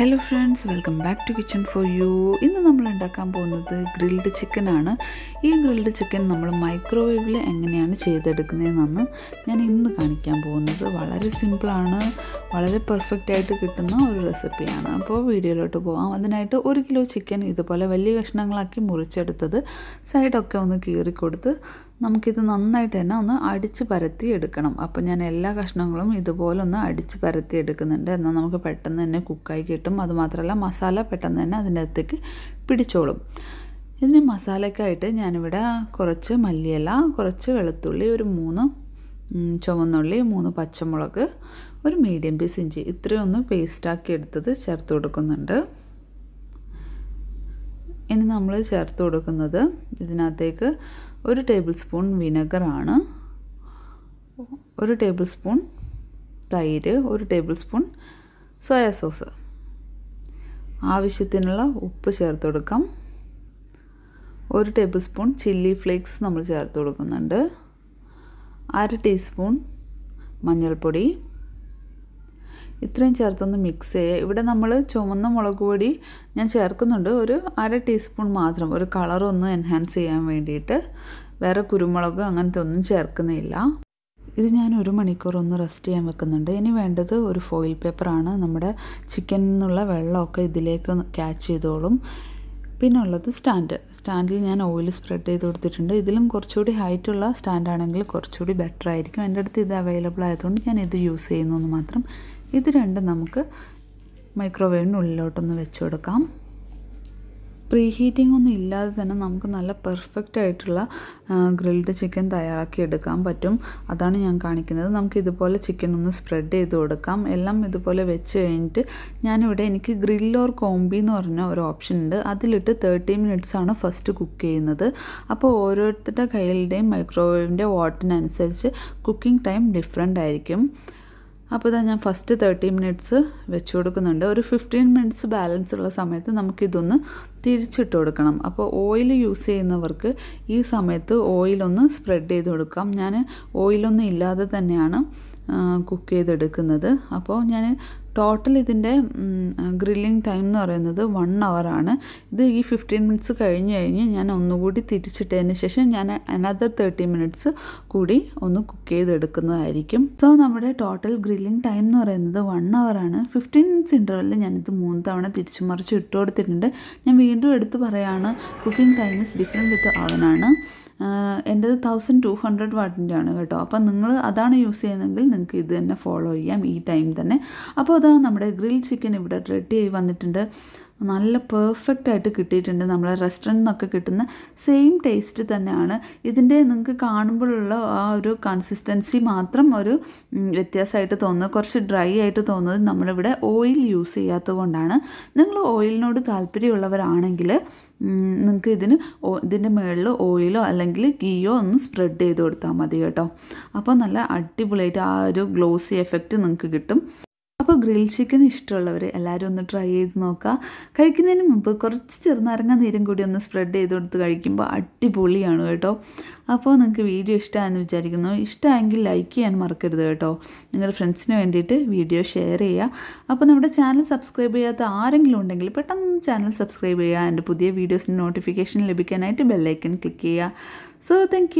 hello friends welcome back to kitchen for you ഇന്ന് നമ്മൾ ഉണ്ടാക്കാൻ പോകുന്നത് ഗ്രിൽഡ് ചിക്കനാണ് ഈ ഗ്രിൽഡ് ചിക്കൻ നമ്മൾ മൈക്രോവേവിൽ എങ്ങനെയാണ് ചെയ്തെടുക്കുന്നതെന്നാണ് ഞാൻ ഇന്ന് കാണിക്കാൻ പോകുന്നത് വളരെ സിമ്പിളാണ് വളരെ പെർഫെക്റ്റ് ആയിട്ട് കിട്ടുന്ന ഒരു റെസിപ്പിയാണ് അപ്പോൾ വീഡിയോയിലോട്ട് പോകാം അതിനായിട്ട് ഒരു കിലോ ചിക്കൻ ഇതുപോലെ വലിയ കഷ്ണങ്ങളാക്കി മുറിച്ചെടുത്തത് സൈഡൊക്കെ ഒന്ന് കീറിക്കൊടുത്ത് നമുക്കിത് നന്നായിട്ട് തന്നെ ഒന്ന് അടിച്ച് പരത്തി എടുക്കണം അപ്പോൾ ഞാൻ എല്ലാ കഷ്ണങ്ങളും ഇതുപോലെ ഒന്ന് അടിച്ച് പരത്തി എടുക്കുന്നുണ്ട് എന്നാൽ നമുക്ക് പെട്ടെന്ന് തന്നെ കുക്കായി കിട്ടും അതുമാത്രമല്ല മസാല പെട്ടെന്ന് തന്നെ അതിൻ്റെ അകത്തേക്ക് പിടിച്ചോളും ഇതിന് മസാലയ്ക്കായിട്ട് ഞാനിവിടെ കുറച്ച് മല്ലിയില കുറച്ച് വെളുത്തുള്ളി ഒരു മൂന്ന് ചുവന്നുള്ളി മൂന്ന് പച്ചമുളക് ഒരു മീഡിയം പീസ് ഇഞ്ചി ഇത്രയൊന്ന് പേസ്റ്റാക്കി എടുത്തത് ചേർത്ത് കൊടുക്കുന്നുണ്ട് ഇനി നമ്മൾ ചേർത്ത് കൊടുക്കുന്നത് ഇതിനകത്തേക്ക് ഒരു ടേബിൾ സ്പൂൺ വിനെഗറാണ് ഒരു ടേബിൾ സ്പൂൺ തൈര് ഒരു ടേബിൾ സ്പൂൺ സോയാ സോസ് ആവശ്യത്തിനുള്ള ഉപ്പ് ചേർത്ത് കൊടുക്കാം ഒരു ടേബിൾ സ്പൂൺ ചില്ലി ഫ്ലേക്സ് നമ്മൾ ചേർത്ത് കൊടുക്കുന്നുണ്ട് അര ടീസ്പൂൺ മഞ്ഞൾപ്പൊടി ഇത്രയും ചേർത്തൊന്ന് മിക്സ് ചെയ്യുക ഇവിടെ നമ്മൾ ചുമന്ന മുളക് പൊടി ഞാൻ ചേർക്കുന്നുണ്ട് ഒരു അര ടീസ്പൂൺ മാത്രം ഒരു കളറൊന്ന് എൻഹാൻസ് ചെയ്യാൻ വേണ്ടിയിട്ട് വേറെ കുരുമുളക് അങ്ങനത്തെ ഒന്നും ചേർക്കുന്നില്ല ഇത് ഞാൻ ഒരു മണിക്കൂർ ഒന്ന് റെസ്റ്റ് ചെയ്യാൻ വെക്കുന്നുണ്ട് ഇനി വേണ്ടത് ഒരു ഫോയിൽ പേപ്പറാണ് നമ്മുടെ ചിക്കനിൽ നിന്നുള്ള വെള്ളമൊക്കെ ഇതിലേക്ക് ക്യാച്ച് ചെയ്തോളും പിന്നെ ഉള്ളത് സ്റ്റാൻഡ് സ്റ്റാൻഡിൽ ഞാൻ ഓയിൽ സ്പ്രെഡ് ചെയ്ത് കൊടുത്തിട്ടുണ്ട് ഇതിലും കുറച്ചുകൂടി ഹൈറ്റുള്ള സ്റ്റാൻഡാണെങ്കിൽ കുറച്ചുകൂടി ബെറ്റർ ആയിരിക്കും എൻ്റെ അടുത്ത് ഇത് അവൈലബിൾ ആയതുകൊണ്ട് ഞാൻ ഇത് യൂസ് ചെയ്യുന്നു എന്ന് മാത്രം ഇത് രണ്ടും നമുക്ക് മൈക്രോവേവിനുള്ളിലോട്ടൊന്ന് വെച്ച് കൊടുക്കാം പ്രീ ഹീറ്റിംഗ് ഒന്നും ഇല്ലാതെ തന്നെ നമുക്ക് നല്ല പെർഫെക്റ്റ് ആയിട്ടുള്ള ഗ്രിൽഡ് ചിക്കൻ തയ്യാറാക്കി എടുക്കാൻ പറ്റും അതാണ് ഞാൻ കാണിക്കുന്നത് നമുക്ക് ഇതുപോലെ ചിക്കൻ ഒന്ന് സ്പ്രെഡ് ചെയ്ത് കൊടുക്കാം എല്ലാം ഇതുപോലെ വെച്ച് കഴിഞ്ഞിട്ട് ഞാനിവിടെ എനിക്ക് ഗ്രിൽ ഓർ കോംബി എന്ന് പറഞ്ഞ ഒരു ഓപ്ഷൻ ഉണ്ട് അതിലിട്ട് തേർട്ടി മിനിറ്റ്സ് ആണ് ഫസ്റ്റ് കുക്ക് ചെയ്യുന്നത് അപ്പോൾ ഓരോരുത്തരുടെ കയ്യിലുടെയും മൈക്രോവേവിൻ്റെ വാട്ടിനനുസരിച്ച് കുക്കിംഗ് ടൈം ഡിഫറെൻ്റ് ആയിരിക്കും അപ്പോൾ ഇതാ ഞാൻ ഫസ്റ്റ് തേർട്ടി മിനിറ്റ്സ് വെച്ച് കൊടുക്കുന്നുണ്ട് ഒരു ഫിഫ്റ്റീൻ മിനിറ്റ്സ് ബാലൻസ് ഉള്ള സമയത്ത് നമുക്കിതൊന്ന് തിരിച്ചിട്ട് കൊടുക്കണം അപ്പോൾ ഓയിൽ യൂസ് ചെയ്യുന്നവർക്ക് ഈ സമയത്ത് ഓയിലൊന്ന് സ്പ്രെഡ് ചെയ്ത് കൊടുക്കാം ഞാൻ ഓയിലൊന്നും ഇല്ലാതെ തന്നെയാണ് കുക്ക് ചെയ്തെടുക്കുന്നത് അപ്പോൾ ഞാൻ ടോട്ടൽ ഇതിൻ്റെ ഗ്രില്ലിംഗ് ടൈം എന്ന് പറയുന്നത് വൺ ആണ് ഇത് ഈ ഫിഫ്റ്റീൻ മിനിറ്റ്സ് കഴിഞ്ഞ് കഴിഞ്ഞ് ഞാൻ ഒന്നുകൂടി തിരിച്ചിട്ടതിന് ശേഷം ഞാൻ അനദർ തേർട്ടി മിനിറ്റ്സ് കൂടി ഒന്ന് കുക്ക് ചെയ്തെടുക്കുന്നതായിരിക്കും സോ നമ്മുടെ ടോട്ടൽ ഗ്രില്ലിംഗ് ടൈം എന്ന് പറയുന്നത് വൺ ആണ് ഫിഫ്റ്റീൻ മിനിറ്റ്സ് ഇൻ്റർവെല്ലിൽ ഞാനിത് മൂന്ന് തവണ തിരിച്ചു മറിച്ച് ഇട്ട് കൊടുത്തിട്ടുണ്ട് ഞാൻ വീണ്ടും എടുത്തു പറയാണ് cooking time is different with അവനാണ് എൻ്റേത് തൗസൻഡ് ടു ഹൺഡ്രഡ് വാട്ടിൻ്റെ ആണ് കേട്ടോ അപ്പോൾ നിങ്ങൾ അതാണ് യൂസ് ചെയ്യുന്നതെങ്കിൽ നിങ്ങൾക്ക് ഇത് തന്നെ ഫോളോ ചെയ്യാം ഈ ടൈം തന്നെ അപ്പോൾ അതാ നമ്മുടെ ഗ്രിൽ ചിക്കൻ ഇവിടെ റെഡി ആയി വന്നിട്ടുണ്ട് നല്ല പെർഫെക്റ്റ് ആയിട്ട് കിട്ടിയിട്ടുണ്ട് നമ്മളെ റെസ്റ്റോറൻറ്റ് നിന്നൊക്കെ കിട്ടുന്ന സെയിം ടേസ്റ്റ് തന്നെയാണ് ഇതിൻ്റെ നിങ്ങൾക്ക് കാണുമ്പോഴുള്ള ആ ഒരു കൺസിസ്റ്റൻസി മാത്രം ഒരു വ്യത്യാസമായിട്ട് തോന്നുന്നത് കുറച്ച് ഡ്രൈ ആയിട്ട് തോന്നുന്നത് നമ്മളിവിടെ ഓയിൽ യൂസ് ചെയ്യാത്തത് കൊണ്ടാണ് നിങ്ങൾ ഓയിലിനോട് താല്പര്യമുള്ളവരാണെങ്കിൽ നിങ്ങൾക്ക് ഇതിന് ഇതിൻ്റെ മുകളിൽ ഓയിലോ അല്ലെങ്കിൽ ഗീയോ ഒന്ന് സ്പ്രെഡ് ചെയ്ത് കൊടുത്താൽ മതി കേട്ടോ അപ്പോൾ നല്ല അടിപൊളിയായിട്ട് ആ ഒരു ഗ്ലോസി എഫക്റ്റ് നിങ്ങൾക്ക് കിട്ടും അപ്പോൾ ഗ്രിൽ ചിക്കൻ ഇഷ്ടമുള്ളവർ എല്ലാവരും ഒന്ന് ട്രൈ ചെയ്ത് നോക്കുക കഴിക്കുന്നതിന് മുമ്പ് കുറച്ച് ചെറുനാരങ്ങ നീരും കൂടി ഒന്ന് സ്പ്രെഡ് ചെയ്ത് കൊടുത്ത് കഴിക്കുമ്പോൾ അടിപൊളിയാണ് കേട്ടോ അപ്പോൾ നിങ്ങൾക്ക് വീഡിയോ ഇഷ്ടമായെന്ന് വിചാരിക്കുന്നു ഇഷ്ടമായെങ്കിൽ ലൈക്ക് ചെയ്യാൻ മറക്കരുത് കേട്ടോ നിങ്ങളുടെ ഫ്രണ്ട്സിന് വേണ്ടിയിട്ട് വീഡിയോ ഷെയർ ചെയ്യുക അപ്പോൾ നമ്മുടെ ചാനൽ സബ്സ്ക്രൈബ് ചെയ്യാത്ത ആരെങ്കിലും ഉണ്ടെങ്കിൽ പെട്ടെന്ന് ചാനൽ സബ്സ്ക്രൈബ് ചെയ്യുക എൻ്റെ പുതിയ വീഡിയോസിന് നോട്ടിഫിക്കേഷൻ ലഭിക്കാനായിട്ട് ബെല്ലൈക്കൺ ക്ലിക്ക് ചെയ്യുക സോ താങ്ക്